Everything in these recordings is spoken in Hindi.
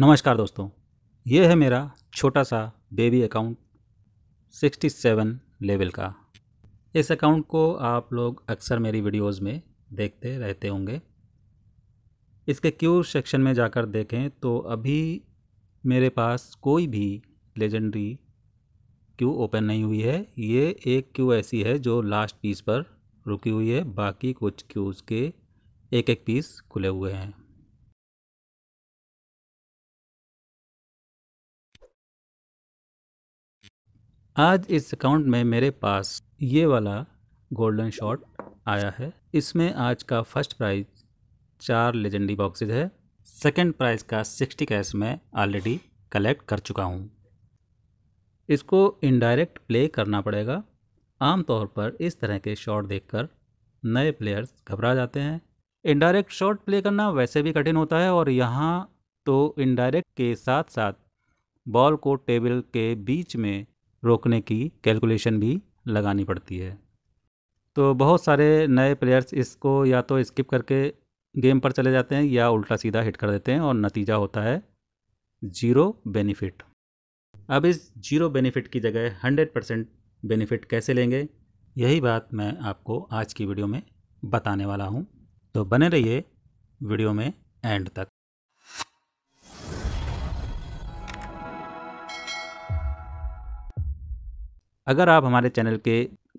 नमस्कार दोस्तों ये है मेरा छोटा सा बेबी अकाउंट 67 लेवल का इस अकाउंट को आप लोग अक्सर मेरी वीडियोस में देखते रहते होंगे इसके क्यू सेक्शन में जाकर देखें तो अभी मेरे पास कोई भी लेजेंडरी क्यू ओपन नहीं हुई है ये एक क्यू ऐसी है जो लास्ट पीस पर रुकी हुई है बाकी कुछ क्यूज़ के एक एक पीस खुले हुए हैं आज इस अकाउंट में मेरे पास ये वाला गोल्डन शॉट आया है इसमें आज का फर्स्ट प्राइज़ चार लेजेंडी बॉक्सेज है सेकंड प्राइज़ का सिक्सटी कैश मैं ऑलरेडी कलेक्ट कर चुका हूँ इसको इनडायरेक्ट प्ले करना पड़ेगा आमतौर पर इस तरह के शॉट देखकर नए प्लेयर्स घबरा जाते हैं इनडायरेक्ट शॉट प्ले करना वैसे भी कठिन होता है और यहाँ तो इनडायरेक्ट के साथ साथ बॉल को टेबल के बीच में रोकने की कैलकुलेशन भी लगानी पड़ती है तो बहुत सारे नए प्लेयर्स इसको या तो स्किप करके गेम पर चले जाते हैं या उल्टा सीधा हिट कर देते हैं और नतीजा होता है ज़ीरो बेनिफिट अब इस जीरो बेनिफिट की जगह हंड्रेड परसेंट बेनिफिट कैसे लेंगे यही बात मैं आपको आज की वीडियो में बताने वाला हूँ तो बने रहिए वीडियो में एंड तक अगर आप हमारे चैनल के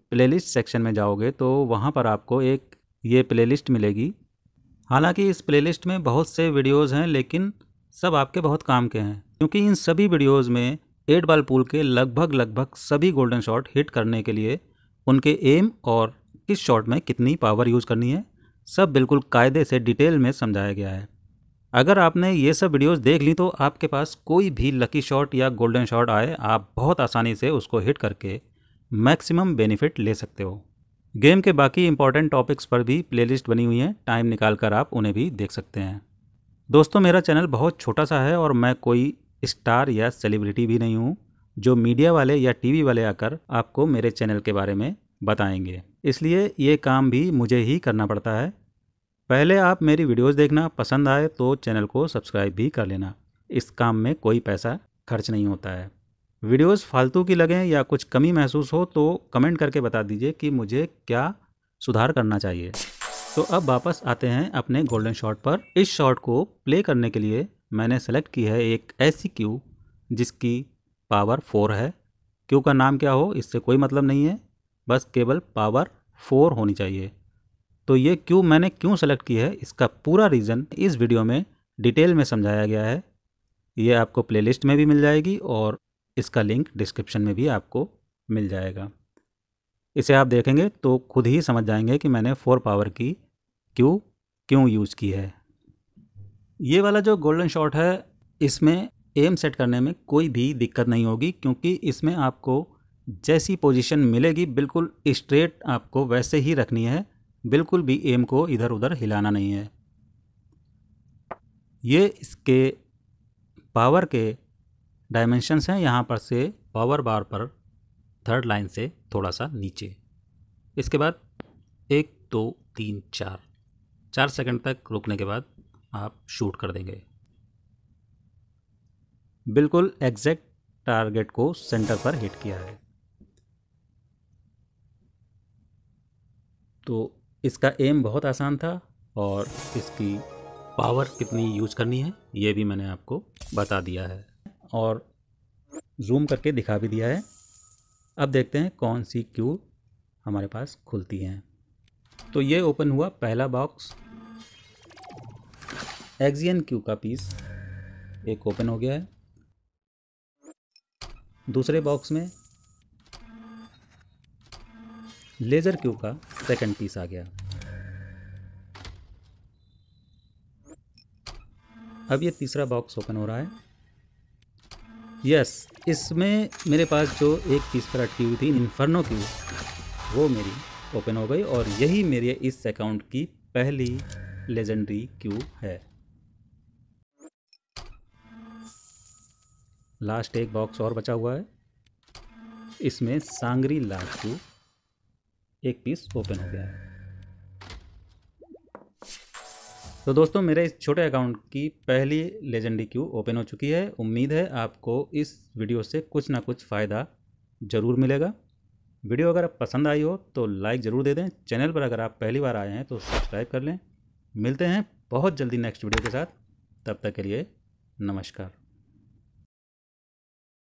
प्लेलिस्ट सेक्शन में जाओगे तो वहाँ पर आपको एक ये प्लेलिस्ट मिलेगी हालांकि इस प्लेलिस्ट में बहुत से वीडियोस हैं लेकिन सब आपके बहुत काम के हैं क्योंकि इन सभी वीडियोस में एट बॉल पूल के लगभग लगभग सभी गोल्डन शॉट हिट करने के लिए उनके एम और किस शॉट में कितनी पावर यूज़ करनी है सब बिल्कुल कायदे से डिटेल में समझाया गया है अगर आपने ये सब वीडियोस देख ली तो आपके पास कोई भी लकी शॉट या गोल्डन शॉट आए आप बहुत आसानी से उसको हिट करके मैक्सिमम बेनिफिट ले सकते हो गेम के बाकी इंपॉर्टेंट टॉपिक्स पर भी प्लेलिस्ट बनी हुई हैं टाइम निकाल कर आप उन्हें भी देख सकते हैं दोस्तों मेरा चैनल बहुत छोटा सा है और मैं कोई स्टार या सेलिब्रिटी भी नहीं हूँ जो मीडिया वाले या टीवी वाले आकर आपको मेरे चैनल के बारे में बताएंगे इसलिए ये काम भी मुझे ही करना पड़ता है पहले आप मेरी वीडियोस देखना पसंद आए तो चैनल को सब्सक्राइब भी कर लेना इस काम में कोई पैसा खर्च नहीं होता है वीडियोस फालतू की लगें या कुछ कमी महसूस हो तो कमेंट करके बता दीजिए कि मुझे क्या सुधार करना चाहिए तो अब वापस आते हैं अपने गोल्डन शॉट पर इस शॉट को प्ले करने के लिए मैंने सेलेक्ट की है एक ऐसी क्यू जिसकी पावर फोर है क्यू का नाम क्या हो इससे कोई मतलब नहीं है बस केवल पावर फोर होनी चाहिए तो ये क्यों मैंने क्यों सेलेक्ट की है इसका पूरा रीज़न इस वीडियो में डिटेल में समझाया गया है ये आपको प्लेलिस्ट में भी मिल जाएगी और इसका लिंक डिस्क्रिप्शन में भी आपको मिल जाएगा इसे आप देखेंगे तो खुद ही समझ जाएंगे कि मैंने फोर पावर की क्यों क्यों यूज़ की है ये वाला जो गोल्डन शॉट है इसमें एम सेट करने में कोई भी दिक्कत नहीं होगी क्योंकि इसमें आपको जैसी पोजीशन मिलेगी बिल्कुल स्ट्रेट आपको वैसे ही रखनी है बिल्कुल भी एम को इधर उधर हिलाना नहीं है ये इसके पावर के डायमेंशंस हैं यहाँ पर से पावर बार पर थर्ड लाइन से थोड़ा सा नीचे इसके बाद एक दो तीन चार चार सेकंड तक रुकने के बाद आप शूट कर देंगे बिल्कुल एग्जैक्ट टारगेट को सेंटर पर हिट किया है तो इसका एम बहुत आसान था और इसकी पावर कितनी यूज करनी है ये भी मैंने आपको बता दिया है और जूम करके दिखा भी दिया है अब देखते हैं कौन सी क्यू हमारे पास खुलती हैं तो ये ओपन हुआ पहला बॉक्स एक्जियन क्यू का पीस एक ओपन हो गया है दूसरे बॉक्स में लेज़र क्यू का सेकंड पीस आ गया अब ये तीसरा बॉक्स ओपन हो रहा है यस इसमें मेरे पास जो एक पीस पर अटकी हुई थी इन्फर्नो की वो मेरी ओपन हो गई और यही मेरे इस अकाउंट की पहली लेजेंडरी क्यू है लास्ट एक बॉक्स और बचा हुआ है इसमें सांगरी लाल क्यू एक पीस ओपन हो गया है तो दोस्तों मेरे इस छोटे अकाउंट की पहली लेजेंडी क्यू ओपन हो चुकी है उम्मीद है आपको इस वीडियो से कुछ ना कुछ फ़ायदा ज़रूर मिलेगा वीडियो अगर पसंद आई हो तो लाइक ज़रूर दे दें चैनल पर अगर आप पहली बार आए हैं तो सब्सक्राइब कर लें मिलते हैं बहुत जल्दी नेक्स्ट वीडियो के साथ तब तक के लिए नमस्कार